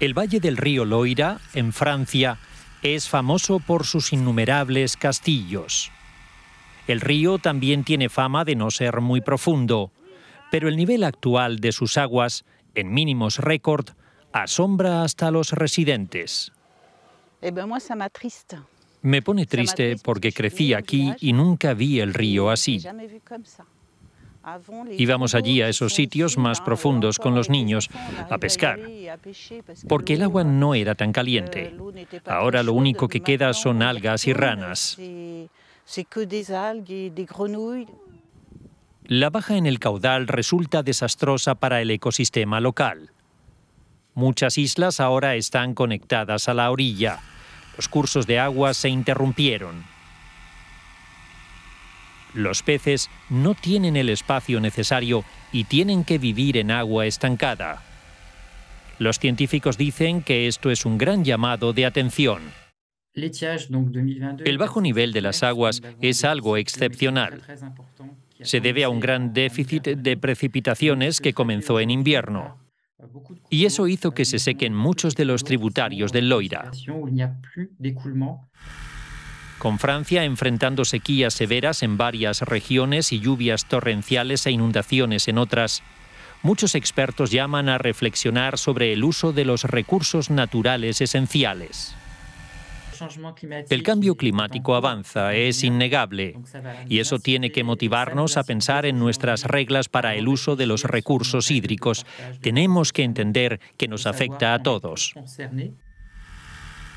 El valle del río Loira, en Francia, es famoso por sus innumerables castillos. El río también tiene fama de no ser muy profundo, pero el nivel actual de sus aguas, en mínimos récord, asombra hasta los residentes. Eh, Me pone triste porque crecí aquí y nunca vi el río así. Íbamos allí a esos sitios más profundos con los niños a pescar, porque el agua no era tan caliente. Ahora lo único que queda son algas y ranas. La baja en el caudal resulta desastrosa para el ecosistema local. Muchas islas ahora están conectadas a la orilla. Los cursos de agua se interrumpieron. Los peces no tienen el espacio necesario y tienen que vivir en agua estancada. Los científicos dicen que esto es un gran llamado de atención. El bajo nivel de las aguas es algo excepcional. Se debe a un gran déficit de precipitaciones que comenzó en invierno. Y eso hizo que se sequen muchos de los tributarios del Loira con Francia enfrentando sequías severas en varias regiones y lluvias torrenciales e inundaciones en otras. Muchos expertos llaman a reflexionar sobre el uso de los recursos naturales esenciales. El cambio climático avanza, es innegable, y eso tiene que motivarnos a pensar en nuestras reglas para el uso de los recursos hídricos. Tenemos que entender que nos afecta a todos.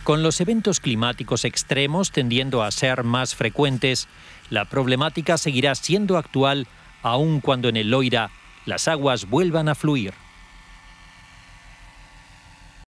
Con los eventos climáticos extremos tendiendo a ser más frecuentes, la problemática seguirá siendo actual aun cuando en el Loira las aguas vuelvan a fluir.